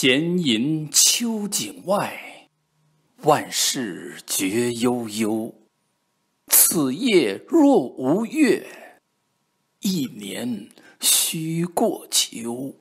闲吟秋景外，万事觉悠悠。此夜若无月，一年虚过秋。